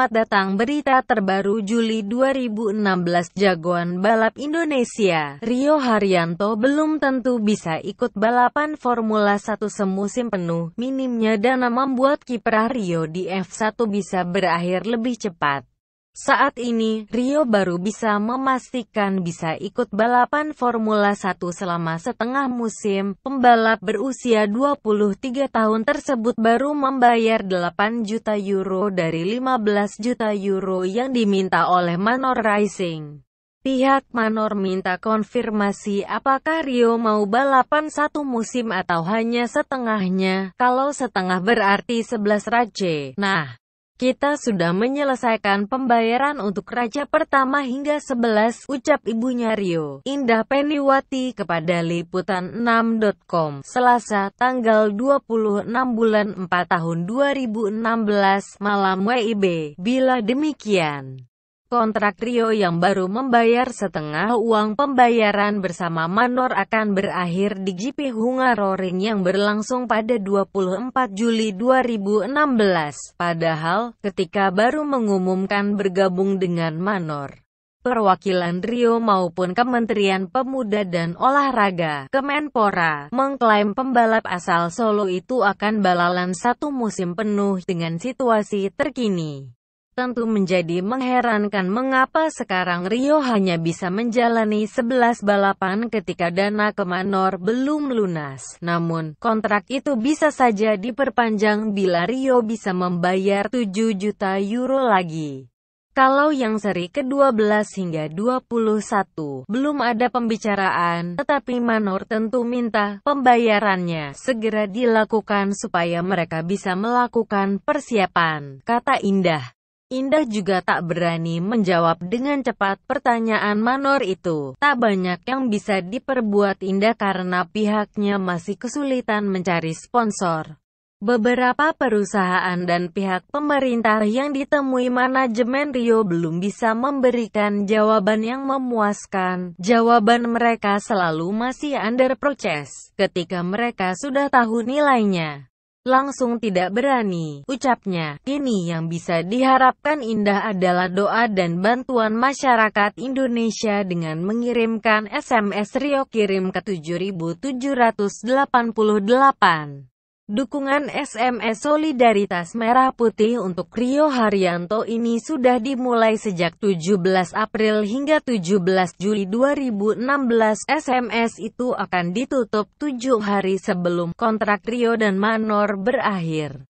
Selamat datang berita terbaru Juli 2016 jagoan balap Indonesia. Rio Haryanto belum tentu bisa ikut balapan Formula 1 semusim penuh. Minimnya dana membuat kiprah Rio di F1 bisa berakhir lebih cepat. Saat ini, Rio baru bisa memastikan bisa ikut balapan Formula 1 selama setengah musim. Pembalap berusia 23 tahun tersebut baru membayar 8 juta euro dari 15 juta euro yang diminta oleh Manor Racing. Pihak Manor minta konfirmasi apakah Rio mau balapan satu musim atau hanya setengahnya, kalau setengah berarti 11 race. Nah, kita sudah menyelesaikan pembayaran untuk raja pertama hingga 11, ucap ibunya Rio. Indah Peniwati kepada Liputan6.com, Selasa, tanggal 26 bulan 4 tahun 2016, malam WIB. Bila demikian, Kontrak Rio yang baru membayar setengah uang pembayaran bersama Manor akan berakhir di GP Hungaroring yang berlangsung pada 24 Juli 2016. Padahal, ketika baru mengumumkan bergabung dengan Manor, perwakilan Rio maupun Kementerian Pemuda dan Olahraga, Kemenpora, mengklaim pembalap asal Solo itu akan balalan satu musim penuh dengan situasi terkini. Tentu menjadi mengherankan mengapa sekarang Rio hanya bisa menjalani 11 balapan ketika dana ke Manor belum lunas. Namun, kontrak itu bisa saja diperpanjang bila Rio bisa membayar 7 juta euro lagi. Kalau yang seri ke-12 hingga 21 belum ada pembicaraan, tetapi Manor tentu minta pembayarannya segera dilakukan supaya mereka bisa melakukan persiapan, kata Indah. Indah juga tak berani menjawab dengan cepat pertanyaan Manor itu. Tak banyak yang bisa diperbuat Indah karena pihaknya masih kesulitan mencari sponsor. Beberapa perusahaan dan pihak pemerintah yang ditemui manajemen Rio belum bisa memberikan jawaban yang memuaskan. Jawaban mereka selalu masih under process ketika mereka sudah tahu nilainya langsung tidak berani, ucapnya. Kini yang bisa diharapkan indah adalah doa dan bantuan masyarakat Indonesia dengan mengirimkan SMS Rio kirim ke 7788. Dukungan SMS Solidaritas Merah Putih untuk Rio Haryanto ini sudah dimulai sejak 17 April hingga 17 Juli 2016. SMS itu akan ditutup tujuh hari sebelum kontrak Rio dan Manor berakhir.